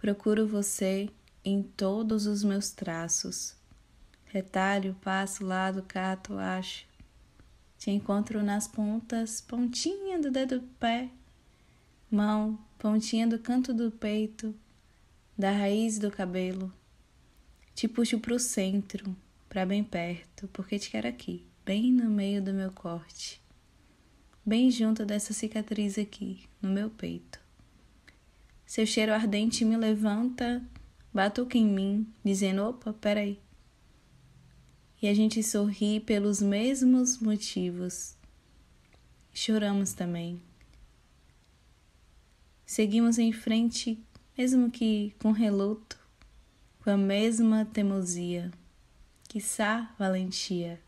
Procuro você em todos os meus traços. Retalho, passo, lado, cato, acho. Te encontro nas pontas, pontinha do dedo do pé, mão, pontinha do canto do peito, da raiz do cabelo. Te puxo para o centro, para bem perto, porque te quero aqui, bem no meio do meu corte, bem junto dessa cicatriz aqui, no meu peito. Seu cheiro ardente me levanta, batuca em mim, dizendo: opa, peraí. E a gente sorri pelos mesmos motivos. Choramos também. Seguimos em frente, mesmo que com reluto, com a mesma teimosia, quiçá valentia.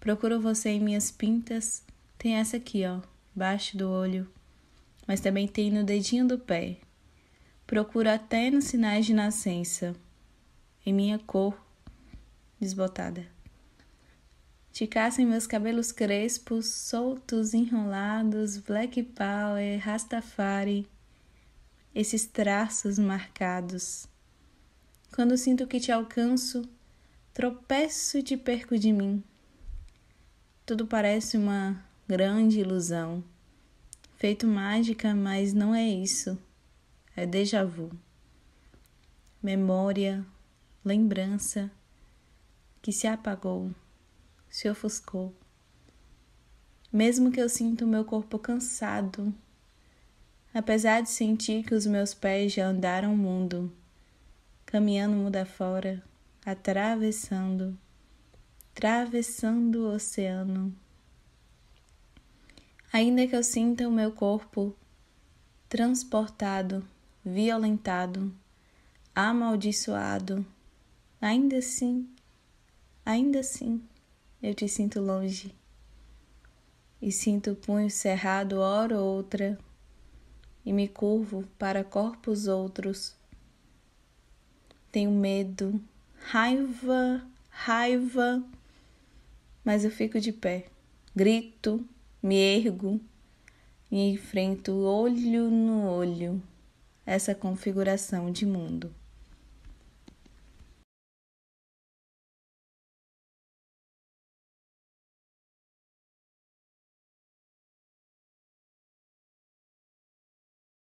Procuro você em minhas pintas, tem essa aqui, ó, baixo do olho mas também tem no dedinho do pé. Procuro até nos sinais de nascença, em minha cor desbotada. em meus cabelos crespos, soltos, enrolados, black power, rastafari, esses traços marcados. Quando sinto que te alcanço, tropeço e te perco de mim. Tudo parece uma grande ilusão feito mágica, mas não é isso. É déjà vu. Memória, lembrança que se apagou, se ofuscou. Mesmo que eu sinta o meu corpo cansado, apesar de sentir que os meus pés já andaram o mundo, caminhando mundo afora, atravessando, atravessando o oceano ainda que eu sinta o meu corpo transportado, violentado, amaldiçoado, ainda assim, ainda assim, eu te sinto longe. E sinto o punho cerrado hora ou outra, e me curvo para corpos outros. Tenho medo, raiva, raiva, mas eu fico de pé, grito, me ergo e enfrento olho no olho essa configuração de mundo.